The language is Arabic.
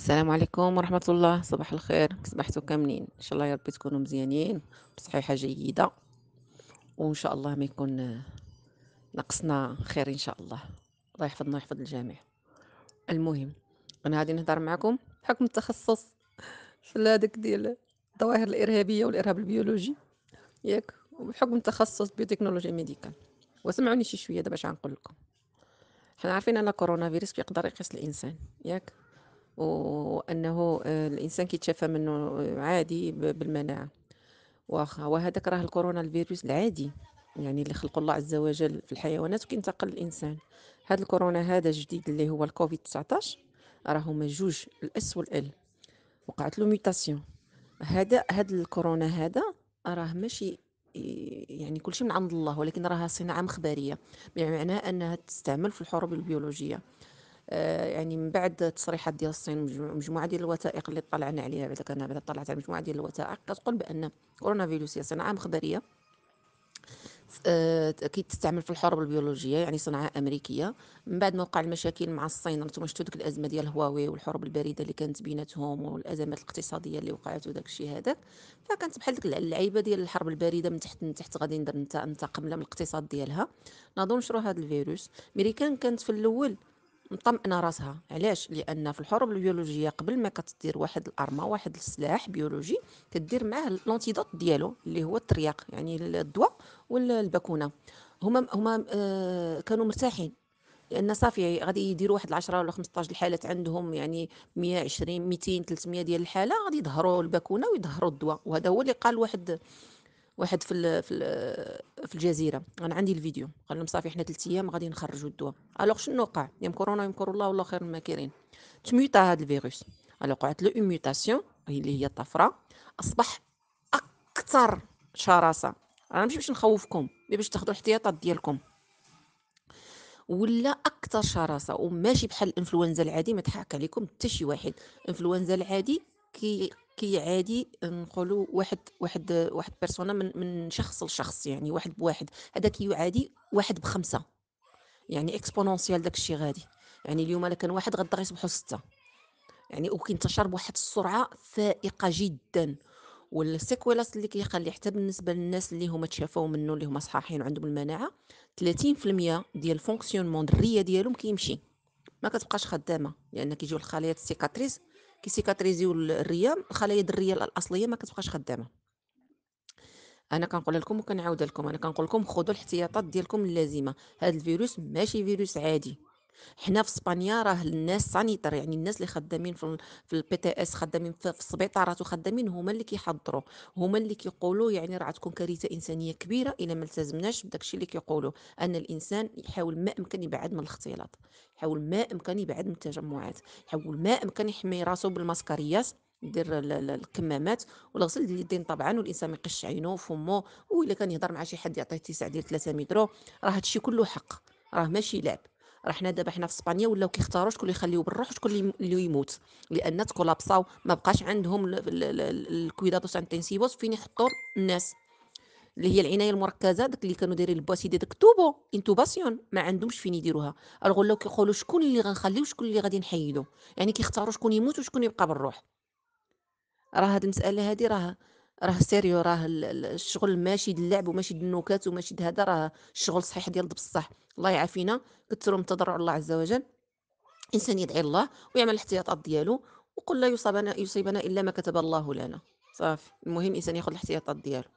السلام عليكم ورحمة الله صباح الخير صباحتو كاملين ان شاء الله يا ربي تكونوا مزيانين بصحيحة جيدة وان شاء الله ما يكون نقصنا خير ان شاء الله الله يحفظنا ويحفظ الجميع المهم انا غادي نهضر معكم بحكم التخصص في هذاك ديال الظواهر الارهابيه والارهاب البيولوجي ياك وبحكم التخصص بيوتكنولوجيا ميديكال وسمعوني شي شويه دابا باش غنقول لكم حنا عارفين ان كورونا فيروس كيقدر يقيس الانسان ياك وانه آه، الانسان كيتشافى منه آه، عادي بالمناعه واخا وهذاك راه الكورونا الفيروس العادي يعني اللي خلق الله عز وجل في الحيوانات وكينتقل للانسان هذا الكورونا هذا الجديد اللي هو الكوفيد 19 هما جوج الاس والال وقعت له ميوتاسيون هذا هذا الكورونا هذا راه ماشي يعني كل شيء من عند الله ولكن راها صناعه مخبريه بمعنى انها تستعمل في الحروب البيولوجيه آه، يعني من بعد التصريحات ديال الصين مجموعه ديال الوثائق اللي طلعنا عليها بعدا كان بعدا طلعت على مجموعه ديال الوثائق كتقول بان كورونا فيروس هي صناعه مخبريه آه، تستعمل في الحروب البيولوجيه يعني صناعه امريكيه من بعد ما وقع المشاكل مع الصين انتم شفتوا ديك الازمه ديال هواوي والحروب البارده اللي كانت بيناتهم والازمات الاقتصاديه اللي وقعت وداك الشيء هذاك فكانت بحال ديك اللعيبه ديال الحرب البارده من تحت من تحت غادي ننتقم لها من الاقتصاد ديالها نظن شرو هذا الفيروس ميريكان كانت في الاول مطمئنه راسها علاش لان في الحروب البيولوجيه قبل ما كتدير واحد الارما واحد السلاح بيولوجي كدير معاه لونتيدوت ديالو اللي هو الترياق يعني الدواء والباكونه هما هما آه، كانوا مرتاحين لان صافي غادي يديروا واحد 10 ولا 15 الحالات عندهم يعني 120 200 300 ديال الحاله غادي يظهروا الباكونه ويظهروا الدواء وهذا هو اللي قال واحد واحد في ال في, في الجزيره انا عندي الفيديو قال لهم صافي حنا ثلاث ايام غادي نخرجوا الدواء الوغ شنو وقع يمكرون كور الله والله خير كاين تميوتا هذا الفيروس الوغ وقعت له ميوتاسيون اللي هي الطفره اصبح اكثر شراسه انا ماشي باش نخوفكم مي باش تاخذوا الاحتياطات ديالكم ولا اكثر شراسه وماشي بحال الانفلونزا العادي ما تحاك عليكم حتى شي واحد الانفلونزا العادي كي كي عادي نقولوا واحد واحد واحد بيرسونا من من شخص لشخص يعني واحد بواحد هذا كيعادي واحد بخمسه يعني اكسبونونسيال داك الشيء غادي يعني اليوم الا كان واحد غدا غيصبحوا سته يعني وكينتشر بواحد السرعه فائقه جدا والسيكويلاس اللي كيخلي حتى بالنسبه للناس اللي هما تشافوا منه اللي هما صحاحين وعندهم المناعه 30% ديال الفونكسيونمون الريه ديالهم كيمشي ما كتبقاش خدامه لان كيجيو الخلايا السيكاتريس كيسيكاتريزيو الريه الخلايا الريه الاصليه ما كتبقاش خدامه انا كنقول لكم وكنعاود لكم انا كنقول لكم خذوا الاحتياطات ديالكم اللازمه هذا الفيروس ماشي فيروس عادي حنا في اسبانيا راه الناس سانيتر يعني الناس اللي خدامين في في البي تي اس خدامين في السبيطارات وخدامين هما اللي كيحضروا هما اللي كيقولوا يعني راه تكون كارثه انسانيه كبيره الا ما التزمناش بداكشي اللي كيقولوا ان الانسان يحاول ما امكن يبعد من الاختلاط يحاول ما امكن يبعد من التجمعات يحاول ما امكن يحمي راسو بالماسكاريات دير الكمامات والغسل ديال اليدين طبعا والانسان ما يقش عينو وفمو والا كان يهضر مع شي حد يعطيه تسع ديال 3 مترو راه هادشي كله حق راه ماشي لعب راه حنا دابا حنا في اسبانيا ولاو كيختاروا شكون اللي يخليو بالروح وشكون اللي يموت لان تكولابساو ما بقاش عندهم الكويدادو انتنسيفوس فين يحطوا الناس اللي هي العنايه المركزه داك اللي كانوا دايرين دي داك توبو انتوباسيون ما عندهمش فين يديروها الغ ولاو كيقولوا شكون اللي غنخليو شكون اللي غادي نحيدو يعني كيختاروا شكون يموت وشكون يبقى بالروح راه هاد المساله هادي راه راه سيريو راه الشغل ماشي اللعب وماشي النكات وماشي هذا راه الشغل صحيح ديال بصح الله يعافينا كثروا من تضرع الله عز وجل الانسان يدعي الله ويعمل الاحتياطات ديالو وقل لا يصيبنا يصيبنا الا ما كتب الله لنا صافي المهم الانسان ياخذ الاحتياطات ديالو